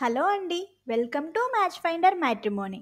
hello అండి welcome to match finder matrimony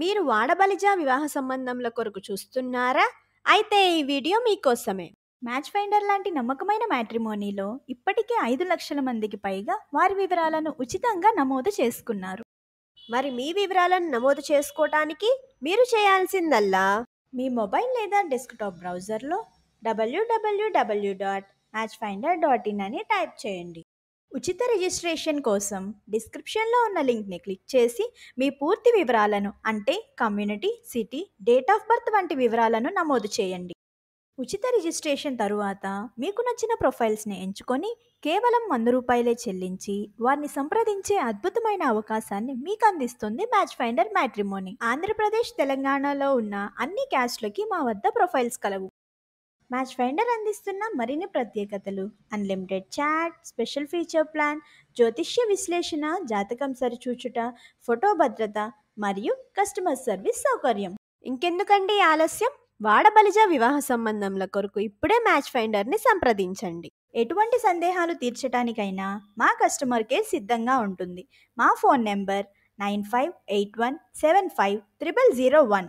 మీరు వాడబలిజ వివాహ సంబంధంల కొరకు చూస్తున్నారా అయితే ఈ వీడియో మీకోసమే మ్యాచ్ ఫైండర్ లాంటి నమ్మకమైన మ్యాట్రిమోనీలో ఇప్పటికే ఐదు లక్షల మందికి పైగా వారి వివరాలను ఉచితంగా నమోదు చేసుకున్నారు మరి మీ వివరాలను నమోదు చేసుకోవటానికి మీరు చేయాల్సిందల్లా మీ మొబైల్ లేదా డెస్క్టాప్ బ్రౌజర్లో WWW dot match finder dot in అని టైప్ చేయండి ఉచిత రిజిస్ట్రేషన్ కోసం డిస్క్రిప్షన్లో ఉన్న లింక్ని క్లిక్ చేసి మీ పూర్తి వివరాలను అంటే community city date of birth వంటి వివరాలను నమోదు చేయండి ఉచిత రిజిస్ట్రేషన్ తరువాత మీకు నచ్చిన ప్రొఫైల్స్ని ఎంచుకొని కేవలం వంద రూపాయలే చెల్లించి వారిని సంప్రదించే అద్భుతమైన అవకాశాన్ని మీకు అందిస్తుంది మ్యాచ్ ఫైండర్ మ్యాట్రిమోని ఆంధ్రప్రదేశ్ తెలంగాణలో ఉన్న అన్ని క్యాస్ట్లకి మా వద్ద ప్రొఫైల్స్ కలవు మ్యాచ్ ఫైండర్ అందిస్తున్న మరిన్ని ప్రత్యేకతలు unlimited chat special feature plan జ్యోతిష్య విశ్లేషణ జాతకం సరిచూచుట ఫోటో భద్రత మరియు కస్టమర్ సర్వీస్ సౌకర్యం ఇంకెందుకండి ఆలస్యం వాడబలిజ వివాహ సంబంధంల కొరకు ఇప్పుడే మ్యాచ్ ఫైండర్ని సంప్రదించండి ఎటువంటి సందేహాలు తీర్చడానికైనా మా కస్టమర్ కేర్ సిద్ధంగా ఉంటుంది మా phone number nine five eight one seven five triple zero one